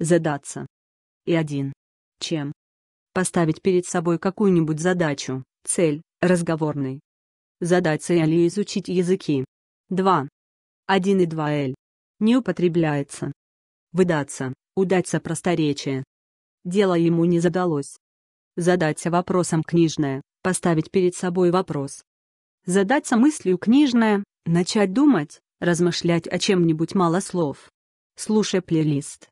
задаться. И один. Чем? Поставить перед собой какую-нибудь задачу, цель, разговорный. Задаться или изучить языки. 2. 1 и 2Л. Не употребляется. Выдаться, удаться просторечие. Дело ему не задалось. Задаться вопросом книжное, поставить перед собой вопрос. Задаться мыслью книжное, начать думать, размышлять о чем-нибудь мало слов. Слушай плейлист.